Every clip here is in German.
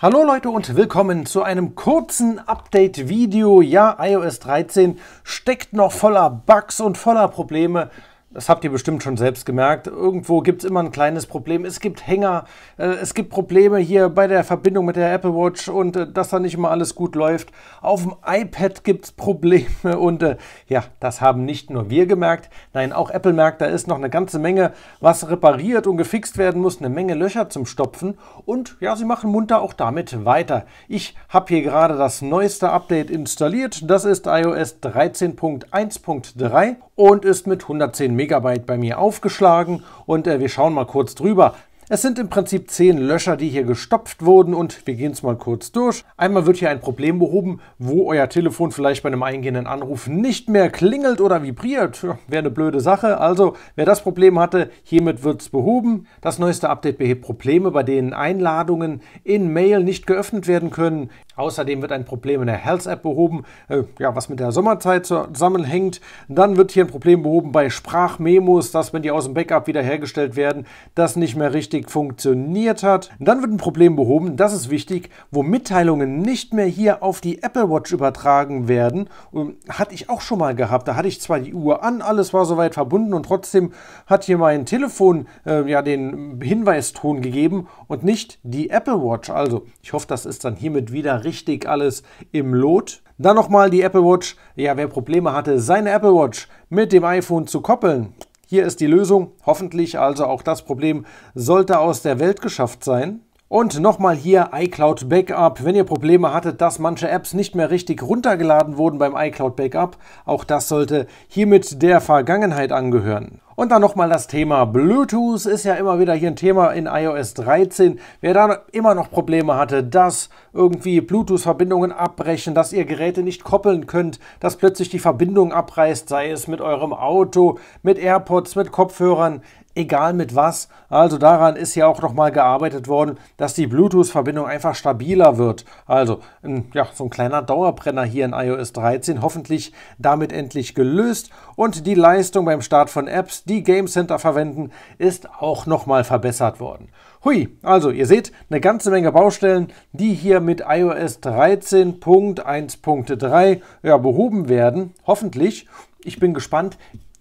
Hallo Leute und willkommen zu einem kurzen Update-Video. Ja, iOS 13 steckt noch voller Bugs und voller Probleme, das habt ihr bestimmt schon selbst gemerkt. Irgendwo gibt es immer ein kleines Problem. Es gibt Hänger, äh, es gibt Probleme hier bei der Verbindung mit der Apple Watch und äh, dass da nicht immer alles gut läuft. Auf dem iPad gibt es Probleme und äh, ja, das haben nicht nur wir gemerkt. Nein, auch Apple merkt, da ist noch eine ganze Menge, was repariert und gefixt werden muss, eine Menge Löcher zum Stopfen und ja, sie machen munter auch damit weiter. Ich habe hier gerade das neueste Update installiert. Das ist iOS 13.1.3 und ist mit 110 Megabyte bei mir aufgeschlagen und äh, wir schauen mal kurz drüber. Es sind im Prinzip zehn Löcher, die hier gestopft wurden und wir gehen es mal kurz durch. Einmal wird hier ein Problem behoben, wo euer Telefon vielleicht bei einem eingehenden Anruf nicht mehr klingelt oder vibriert. Wäre eine blöde Sache. Also, wer das Problem hatte, hiermit wird es behoben. Das neueste Update behebt Probleme, bei denen Einladungen in Mail nicht geöffnet werden können. Außerdem wird ein Problem in der Health App behoben, äh, ja, was mit der Sommerzeit zusammenhängt. Dann wird hier ein Problem behoben bei Sprachmemos, dass wenn die aus dem Backup wiederhergestellt werden, das nicht mehr richtig funktioniert hat. Dann wird ein Problem behoben, das ist wichtig, wo Mitteilungen nicht mehr hier auf die Apple Watch übertragen werden. Und ähm, hatte ich auch schon mal gehabt. Da hatte ich zwar die Uhr an, alles war soweit verbunden und trotzdem hat hier mein Telefon äh, ja den Hinweiston gegeben und nicht die Apple Watch. Also ich hoffe, das ist dann hiermit wieder richtig richtig alles im Lot. Dann nochmal die Apple Watch. Ja, wer Probleme hatte, seine Apple Watch mit dem iPhone zu koppeln. Hier ist die Lösung. Hoffentlich also auch das Problem sollte aus der Welt geschafft sein. Und nochmal hier iCloud Backup. Wenn ihr Probleme hattet, dass manche Apps nicht mehr richtig runtergeladen wurden beim iCloud Backup, auch das sollte hiermit der Vergangenheit angehören. Und dann nochmal das Thema Bluetooth ist ja immer wieder hier ein Thema in iOS 13. Wer da immer noch Probleme hatte, dass irgendwie Bluetooth-Verbindungen abbrechen, dass ihr Geräte nicht koppeln könnt, dass plötzlich die Verbindung abreißt, sei es mit eurem Auto, mit AirPods, mit Kopfhörern, egal mit was. Also daran ist ja auch nochmal gearbeitet worden, dass die Bluetooth-Verbindung einfach stabiler wird. Also ein, ähm, ja, so ein kleiner Dauerbrenner hier in iOS 13, hoffentlich damit endlich gelöst. Und die Leistung beim Start von Apps, die Game Center verwenden, ist auch nochmal verbessert worden. Hui, also ihr seht, eine ganze Menge Baustellen, die hier mit iOS 13.1.3 ja, behoben werden, hoffentlich. Ich bin gespannt,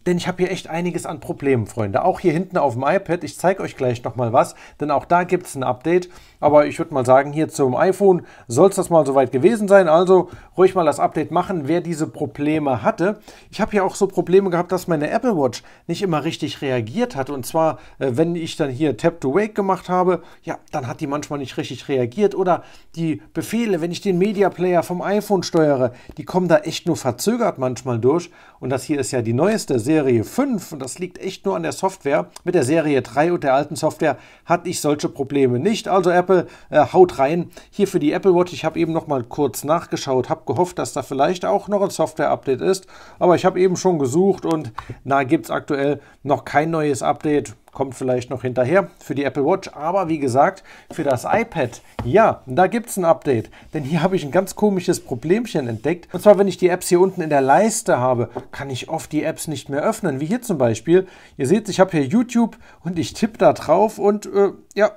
denn ich habe hier echt einiges an Problemen, Freunde. Auch hier hinten auf dem iPad, ich zeige euch gleich nochmal was, denn auch da gibt es ein Update. Aber ich würde mal sagen, hier zum iPhone soll es das mal soweit gewesen sein. Also ruhig mal das Update machen, wer diese Probleme hatte. Ich habe hier auch so Probleme gehabt, dass meine Apple Watch nicht immer richtig reagiert hat. Und zwar, äh, wenn ich dann hier Tap to Wake gemacht habe, ja, dann hat die manchmal nicht richtig reagiert. Oder die Befehle, wenn ich den Media Player vom iPhone steuere, die kommen da echt nur verzögert manchmal durch. Und das hier ist ja die neueste Serie Serie 5, und das liegt echt nur an der Software, mit der Serie 3 und der alten Software hatte ich solche Probleme nicht. Also Apple, äh, haut rein. Hier für die Apple Watch, ich habe eben noch mal kurz nachgeschaut, habe gehofft, dass da vielleicht auch noch ein Software-Update ist, aber ich habe eben schon gesucht und na, gibt es aktuell noch kein neues Update kommt vielleicht noch hinterher für die Apple Watch. Aber wie gesagt, für das iPad, ja, da gibt es ein Update. Denn hier habe ich ein ganz komisches Problemchen entdeckt. Und zwar, wenn ich die Apps hier unten in der Leiste habe, kann ich oft die Apps nicht mehr öffnen. Wie hier zum Beispiel. Ihr seht, ich habe hier YouTube und ich tippe da drauf und äh, ja,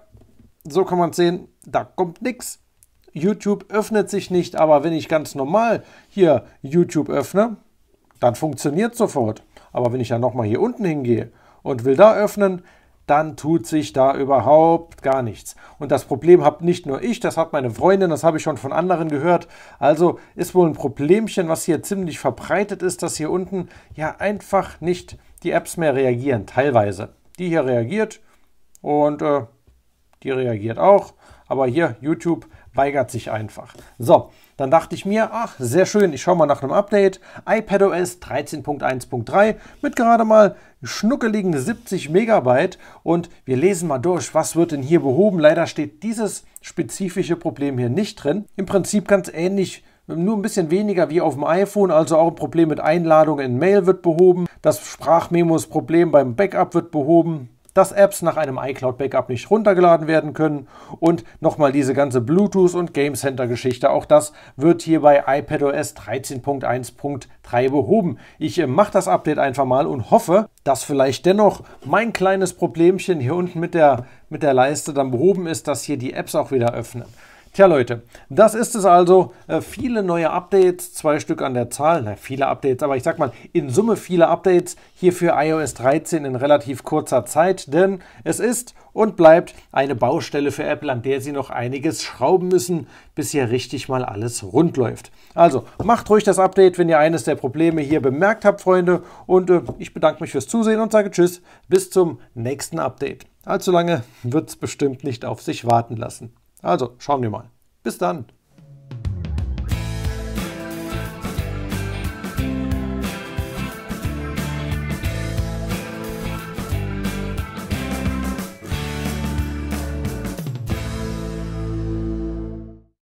so kann man es sehen, da kommt nichts. YouTube öffnet sich nicht, aber wenn ich ganz normal hier YouTube öffne, dann funktioniert sofort. Aber wenn ich ja nochmal hier unten hingehe, und will da öffnen, dann tut sich da überhaupt gar nichts. Und das Problem habe nicht nur ich, das hat meine Freundin, das habe ich schon von anderen gehört. Also ist wohl ein Problemchen, was hier ziemlich verbreitet ist, dass hier unten ja einfach nicht die Apps mehr reagieren, teilweise. Die hier reagiert und äh, die reagiert auch, aber hier YouTube weigert sich einfach. So, dann dachte ich mir, ach, sehr schön, ich schaue mal nach einem Update. iPadOS 13.1.3 mit gerade mal schnuckeligen 70 Megabyte und wir lesen mal durch, was wird denn hier behoben. Leider steht dieses spezifische Problem hier nicht drin. Im Prinzip ganz ähnlich nur ein bisschen weniger wie auf dem iPhone, also auch ein Problem mit Einladung in Mail wird behoben, das Sprachmemos-Problem beim Backup wird behoben, dass Apps nach einem iCloud-Backup nicht runtergeladen werden können und nochmal diese ganze Bluetooth- und Game Center-Geschichte. Auch das wird hier bei iPadOS 13.1.3 behoben. Ich äh, mache das Update einfach mal und hoffe, dass vielleicht dennoch mein kleines Problemchen hier unten mit der, mit der Leiste dann behoben ist, dass hier die Apps auch wieder öffnen. Tja Leute, das ist es also. Äh, viele neue Updates, zwei Stück an der Zahl. Na, viele Updates, aber ich sag mal, in Summe viele Updates hier für iOS 13 in relativ kurzer Zeit, denn es ist und bleibt eine Baustelle für Apple, an der sie noch einiges schrauben müssen, bis hier richtig mal alles rund läuft. Also macht ruhig das Update, wenn ihr eines der Probleme hier bemerkt habt, Freunde. Und äh, ich bedanke mich fürs Zusehen und sage Tschüss, bis zum nächsten Update. Allzu lange wird es bestimmt nicht auf sich warten lassen. Also schauen wir mal. Bis dann!